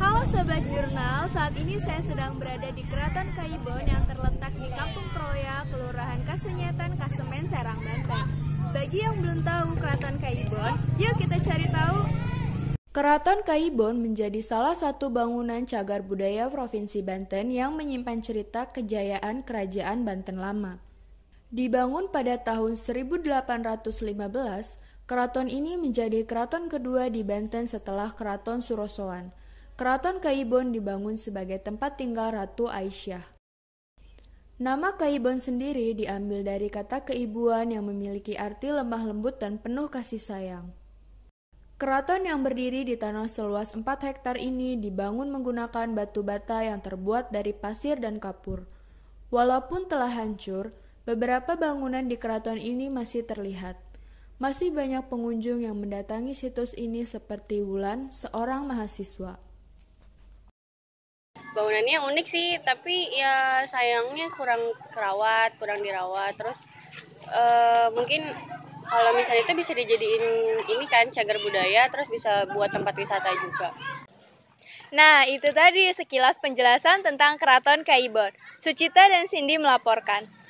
Halo Sobat Jurnal, saat ini saya sedang berada di Keraton Kaibon yang terletak di Kampung Kroya, Kelurahan Kasenyatan, Kasemen, Serang, Banten. Bagi yang belum tahu Keraton Kaibon, yuk kita cari tahu Keraton Kaibon menjadi salah satu bangunan cagar budaya Provinsi Banten yang menyimpan cerita kejayaan Kerajaan Banten Lama. Dibangun pada tahun 1815, Keraton ini menjadi keraton kedua di Banten setelah Keraton Surosoan. Keraton Kaibon dibangun sebagai tempat tinggal Ratu Aisyah. Nama Kaibon sendiri diambil dari kata keibuan yang memiliki arti lemah lembut dan penuh kasih sayang. Keraton yang berdiri di tanah seluas 4 hektar ini dibangun menggunakan batu bata yang terbuat dari pasir dan kapur. Walaupun telah hancur, beberapa bangunan di keraton ini masih terlihat. Masih banyak pengunjung yang mendatangi situs ini seperti Wulan, seorang mahasiswa. Bangunannya unik sih, tapi ya sayangnya kurang kerawat, kurang dirawat. Terus uh, mungkin kalau misalnya itu bisa dijadiin ini kan cagar budaya terus bisa buat tempat wisata juga. Nah, itu tadi sekilas penjelasan tentang Keraton Kaibor. Sucita dan Cindy melaporkan.